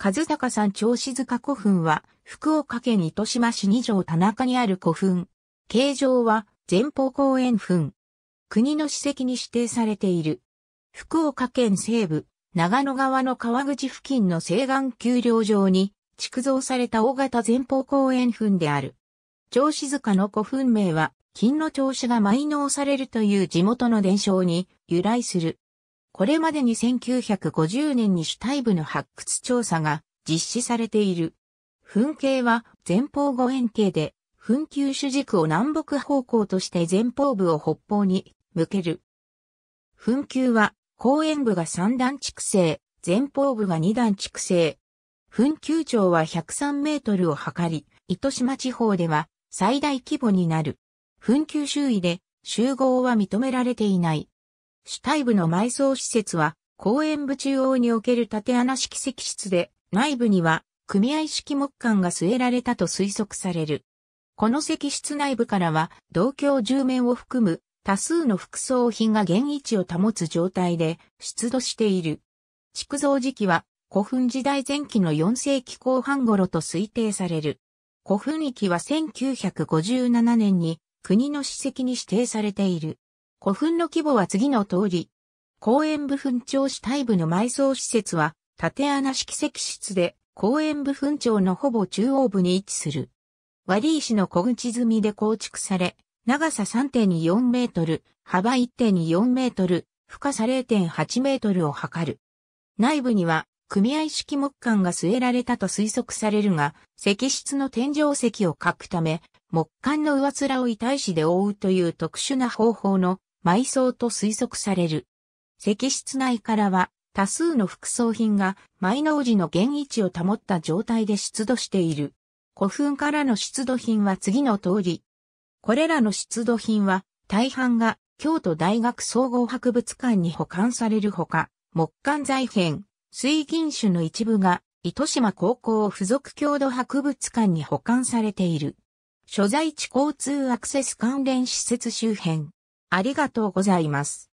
和高山長静塚古墳は、福岡県糸島市二条田中にある古墳。形状は、前方後円墳。国の史跡に指定されている。福岡県西部、長野川の川口付近の西岸丘陵上に、築造された大型前方後円墳である。長静塚の古墳名は、金の長子が埋納されるという地元の伝承に由来する。これまでに1950年に主体部の発掘調査が実施されている。噴景は前方後円形で、噴球主軸を南北方向として前方部を北方に向ける。噴球は後円部が三段築成、前方部が二段築成。噴球長は103メートルを測り、糸島地方では最大規模になる。噴球周囲で集合は認められていない。主体部の埋葬施設は、公園部中央における縦穴式石室で、内部には、組合式木管が据えられたと推測される。この石室内部からは、同居住面を含む多数の副葬品が現位置を保つ状態で出土している。築造時期は古墳時代前期の4世紀後半頃と推定される。古墳域は1957年に国の史跡に指定されている。古墳の規模は次の通り。公園部墳長市大部の埋葬施設は、縦穴式石室で、公園部墳長のほぼ中央部に位置する。割石の小口積みで構築され、長さ3.24メートル、幅1.24メートル、深さ0.8メートルを測る。内部には、組合式木管が据えられたと推測されるが、石室の天井石を書くため、木管の上面を遺体紙で覆うという特殊な方法の埋葬と推測される。石室内からは多数の副葬品が埋納時の現位置を保った状態で出土している。古墳からの出土品は次の通り。これらの出土品は大半が京都大学総合博物館に保管されるほか、木管財片、水銀種の一部が糸島高校附属郷土博物館に保管されている。所在地交通アクセス関連施設周辺。ありがとうございます。